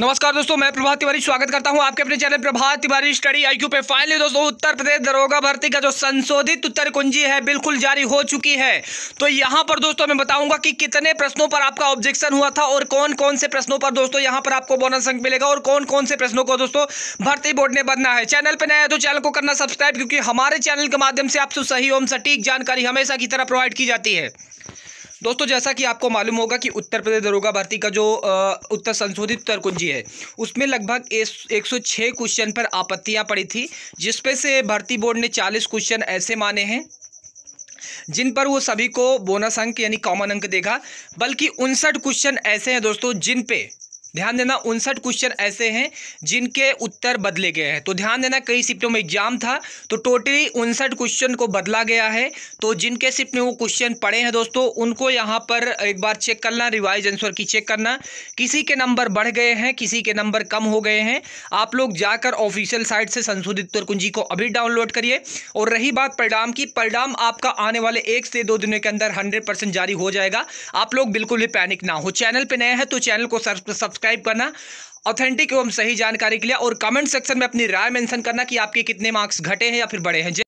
नमस्कार दोस्तों मैं प्रभात तिवारी स्वागत करता हूं आपके अपने channel Prabhat Tiwari study IQ पे फाइनली दोस्तों उत्तर प्रदेश दरोगा भर्ती का जो संशोधित उत्तर कुंजी है बिल्कुल जारी हो चुकी है तो यहां पर दोस्तों मैं बताऊंगा कि कितने प्रश्नों पर आपका ऑब्जेक्शन हुआ था और कौन कौन से प्रश्नों पर दोस्तों यहाँ पर आपको बोनस अंक मिलेगा और कौन कौन से प्रश्नों को दोस्तों भर्ती बोर्ड ने बदना है चैनल पर नया तो चैनल को करना सब्सक्राइब क्योंकि हमारे चैनल के माध्यम से आपसे सही एवं सटीक जानकारी हमेशा की तरह प्रोवाइड की जाती है दोस्तों जैसा कि आपको मालूम होगा कि उत्तर प्रदेश दरोगा भर्ती का जो उत्तर संशोधित उत्तर कुंजी है उसमें लगभग एक सौ छः क्वेश्चन पर आपत्तियां पड़ी थी जिसपे से भर्ती बोर्ड ने चालीस क्वेश्चन ऐसे माने हैं जिन पर वो सभी को बोनस अंक यानी कॉमन अंक देगा बल्कि उनसठ क्वेश्चन ऐसे हैं दोस्तों जिन पे ध्यान देना उनसठ क्वेश्चन ऐसे हैं जिनके उत्तर बदले गए हैं तो ध्यान देना कई शिफ्टों में एग्जाम था तो टोटली उनसठ क्वेश्चन को बदला गया है तो जिनके शिफ्ट में वो क्वेश्चन पड़े हैं दोस्तों उनको यहाँ पर एक बार चेक करना रिवाइज आंसर की चेक करना किसी के नंबर बढ़ गए हैं किसी के नंबर कम हो गए हैं आप लोग जाकर ऑफिशियल साइट से संशोधित तुरकुंजी को अभी डाउनलोड करिए और रही बात परिणाम की परिणाम आपका आने वाले एक से दो दिनों के अंदर हंड्रेड जारी हो जाएगा आप लोग बिल्कुल भी पैनिक ना हो चैनल पर नए हैं तो चैनल को सब्सक्राइब सब्सक्राइब करना ऑथेंटिक एवं सही जानकारी के लिए और कमेंट सेक्शन में अपनी राय मेंशन करना कि आपके कितने मार्क्स घटे हैं या फिर बढ़े हैं